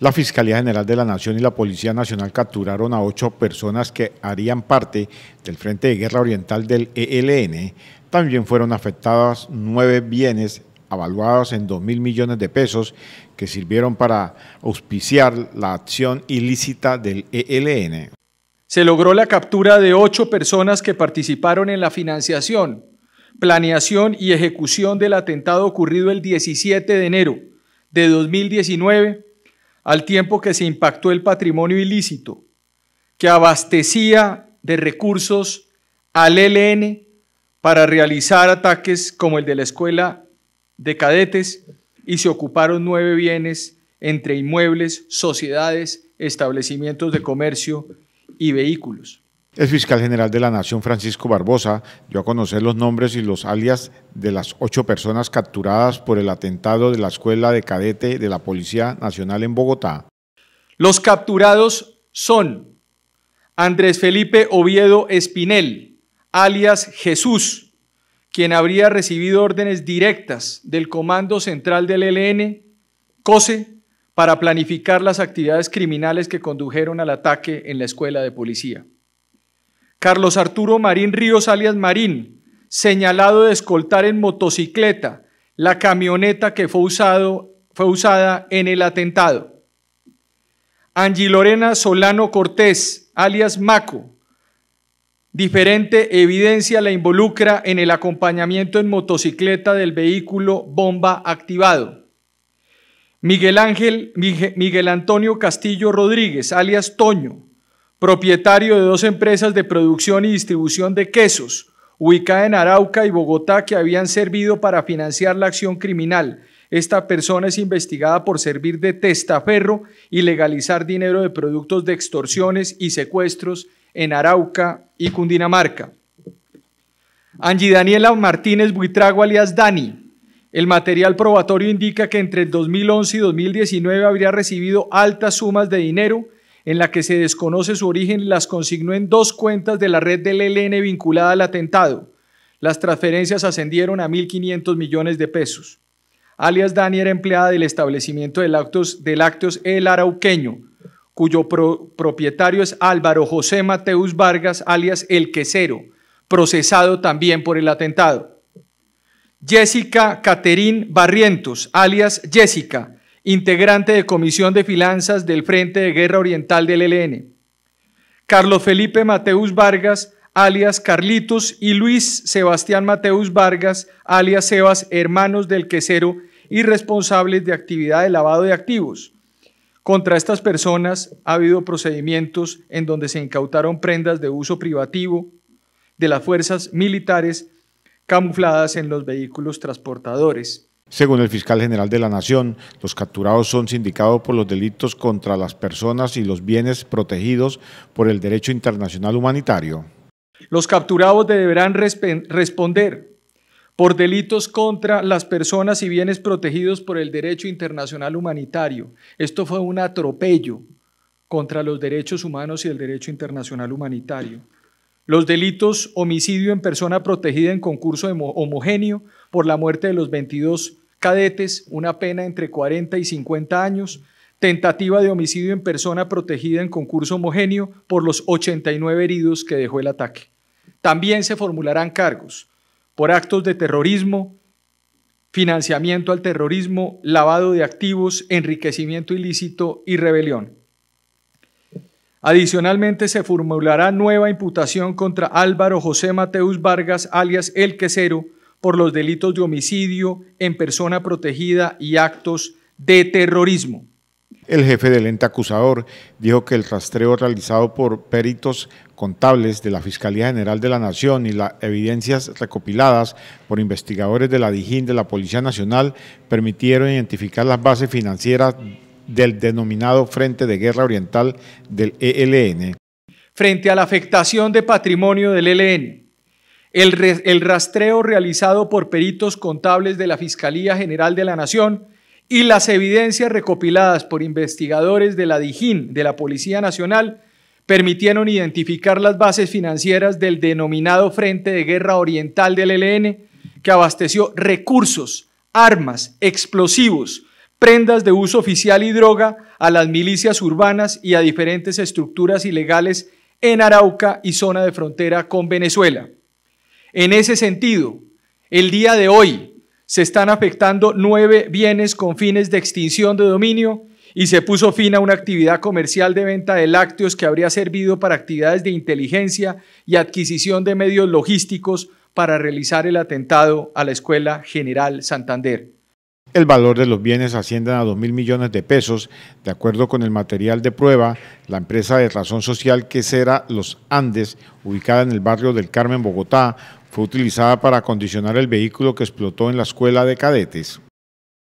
La Fiscalía General de la Nación y la Policía Nacional capturaron a ocho personas que harían parte del Frente de Guerra Oriental del ELN. También fueron afectadas nueve bienes avaluados en 2 mil millones de pesos que sirvieron para auspiciar la acción ilícita del ELN. Se logró la captura de ocho personas que participaron en la financiación, planeación y ejecución del atentado ocurrido el 17 de enero de 2019 al tiempo que se impactó el patrimonio ilícito que abastecía de recursos al ELN para realizar ataques como el de la escuela de cadetes y se ocuparon nueve bienes entre inmuebles, sociedades, establecimientos de comercio y vehículos. El fiscal general de la Nación, Francisco Barbosa, dio a conocer los nombres y los alias de las ocho personas capturadas por el atentado de la Escuela de Cadete de la Policía Nacional en Bogotá. Los capturados son Andrés Felipe Oviedo Espinel, alias Jesús, quien habría recibido órdenes directas del Comando Central del ELN, COSE, para planificar las actividades criminales que condujeron al ataque en la Escuela de Policía. Carlos Arturo Marín Ríos alias Marín, señalado de escoltar en motocicleta la camioneta que fue, fue usada en el atentado. Angie Lorena Solano Cortés, alias Maco. Diferente evidencia la involucra en el acompañamiento en motocicleta del vehículo bomba activado. Miguel Ángel Miguel Antonio Castillo Rodríguez, alias Toño, propietario de dos empresas de producción y distribución de quesos, ubicada en Arauca y Bogotá, que habían servido para financiar la acción criminal. Esta persona es investigada por servir de testaferro y legalizar dinero de productos de extorsiones y secuestros en Arauca y Cundinamarca. Angie Daniela Martínez Buitrago, alias Dani. El material probatorio indica que entre el 2011 y 2019 habría recibido altas sumas de dinero en la que se desconoce su origen, las consignó en dos cuentas de la red del ELN vinculada al atentado. Las transferencias ascendieron a 1.500 millones de pesos. Alias Dani era empleada del establecimiento del actos del El Arauqueño, cuyo propietario es Álvaro José Mateus Vargas, alias El Quesero, procesado también por el atentado. Jessica Caterín Barrientos, alias Jessica, integrante de Comisión de Finanzas del Frente de Guerra Oriental del ELN. Carlos Felipe Mateus Vargas, alias Carlitos, y Luis Sebastián Mateus Vargas, alias Sebas, hermanos del quesero y responsables de actividad de lavado de activos. Contra estas personas ha habido procedimientos en donde se incautaron prendas de uso privativo de las fuerzas militares camufladas en los vehículos transportadores. Según el fiscal general de la Nación, los capturados son sindicados por los delitos contra las personas y los bienes protegidos por el derecho internacional humanitario. Los capturados deberán responder por delitos contra las personas y bienes protegidos por el derecho internacional humanitario. Esto fue un atropello contra los derechos humanos y el derecho internacional humanitario. Los delitos homicidio en persona protegida en concurso homogéneo por la muerte de los 22 cadetes, una pena entre 40 y 50 años. Tentativa de homicidio en persona protegida en concurso homogéneo por los 89 heridos que dejó el ataque. También se formularán cargos por actos de terrorismo, financiamiento al terrorismo, lavado de activos, enriquecimiento ilícito y rebelión. Adicionalmente, se formulará nueva imputación contra Álvaro José Mateus Vargas, alias El Quesero, por los delitos de homicidio en persona protegida y actos de terrorismo. El jefe del ente acusador dijo que el rastreo realizado por peritos contables de la Fiscalía General de la Nación y las evidencias recopiladas por investigadores de la DIJÍN de la Policía Nacional permitieron identificar las bases financieras del denominado Frente de Guerra Oriental del ELN. Frente a la afectación de patrimonio del e ELN, el, rastreo realizado por peritos contables de la Fiscalía General de la Nación y las evidencias recopiladas por investigadores de la DIJIN de la Policía Nacional permitieron identificar las bases financieras del denominado Frente de Guerra Oriental del ELN, que abasteció recursos, armas, explosivos, prendas de uso oficial y droga a las milicias urbanas y a diferentes estructuras ilegales en Arauca y zona de frontera con Venezuela. En ese sentido, el día de hoy se están afectando nueve bienes con fines de extinción de dominio y se puso fin a una actividad comercial de venta de lácteos que habría servido para actividades de inteligencia y adquisición de medios logísticos para realizar el atentado a la Escuela General Santander. El valor de los bienes ascienden a 2 mil millones de pesos, de acuerdo con el material de prueba, la empresa de razón social que será Los Andes, ubicada en el barrio del Carmen, Bogotá, fue utilizada para acondicionar el vehículo que explotó en la escuela de cadetes.